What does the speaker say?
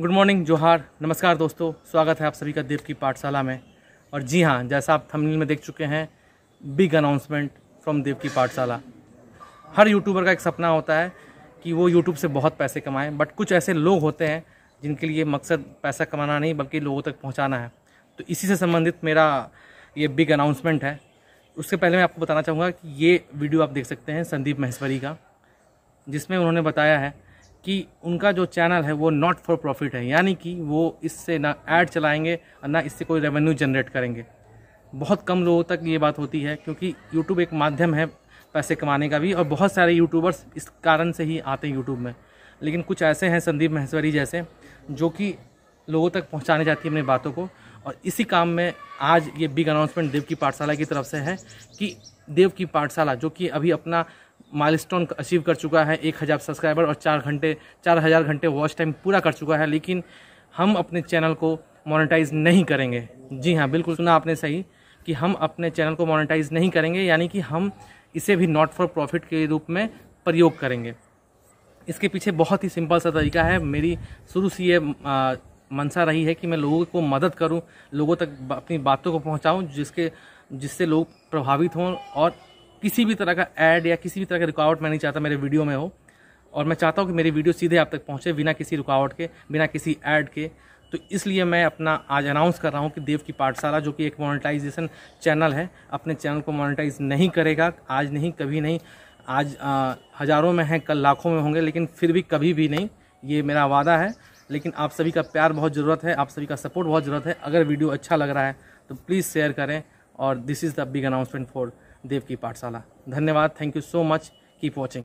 good morning जोहार नमस्कार दोस्तों स्वागत है आप सभी का देव की पाठशाला में और जी हाँ जैसा आप थंबनेल में देख चुके हैं बिग अनाउंसमेंट फ्रॉम देव की पाठशाला हर यूट्यूबर का एक सपना होता है कि वो यूट्यूब से बहुत पैसे कमाएं बट कुछ ऐसे लोग होते हैं जिनके लिए मकसद पैसा कमाना नहीं बल्कि लोगों तक पहुँचाना है तो इसी से संबंधित मेरा ये बिग अनाउंसमेंट है उससे पहले मैं आपको बताना चाहूँगा कि ये वीडियो आप देख सकते हैं संदीप महेश्वरी का जिसमें उन्होंने बताया है कि उनका जो चैनल है वो नॉट फॉर प्रॉफिट है यानी कि वो इससे ना ऐड चलाएंगे और ना इससे कोई रेवेन्यू जनरेट करेंगे बहुत कम लोगों तक ये बात होती है क्योंकि यूट्यूब एक माध्यम है पैसे कमाने का भी और बहुत सारे यूट्यूबर्स इस कारण से ही आते हैं यूट्यूब में लेकिन कुछ ऐसे हैं संदीप महेश्वरी जैसे जो कि लोगों तक पहुंचाने जाती है अपनी बातों को और इसी काम में आज ये बिग अनाउंसमेंट देव की पाठशाला की तरफ से है कि देव की पाठशाला जो कि अभी अपना माइलस्टोन अचीव कर चुका है एक हज़ार सब्सक्राइबर और चार घंटे चार हज़ार घंटे वॉच टाइम पूरा कर चुका है लेकिन हम अपने चैनल को मोनेटाइज नहीं करेंगे जी हाँ बिल्कुल सुना आपने सही कि हम अपने चैनल को मोनेटाइज नहीं करेंगे यानी कि हम इसे भी नॉट फॉर प्रॉफिट के रूप में प्रयोग करेंगे इसके पीछे बहुत ही सिंपल सा तरीका है मेरी शुरू से ये मंशा रही है कि मैं लोगों को मदद करूं लोगों तक अपनी बातों को पहुंचाऊं जिसके जिससे लोग प्रभावित हों और किसी भी तरह का ऐड या किसी भी तरह का रुकावट मैं नहीं चाहता मेरे वीडियो में हो और मैं चाहता हूँ कि मेरी वीडियो सीधे आप तक पहुँचे बिना किसी रुकावट के बिना किसी ऐड के तो इसलिए मैं अपना आज अनाउंस कर रहा हूँ कि देव की पाठशाला जो कि एक मोनेटाइजेशन चैनल है अपने चैनल को मोनेटाइज नहीं करेगा आज नहीं कभी नहीं आज आ, हज़ारों में हैं कल लाखों में होंगे लेकिन फिर भी कभी भी नहीं ये मेरा वादा है लेकिन आप सभी का प्यार बहुत ज़रूरत है आप सभी का सपोर्ट बहुत ज़रूरत है अगर वीडियो अच्छा लग रहा है तो प्लीज़ शेयर करें और this is the big announcement for Dev की पाठशाला धन्यवाद thank you so much keep watching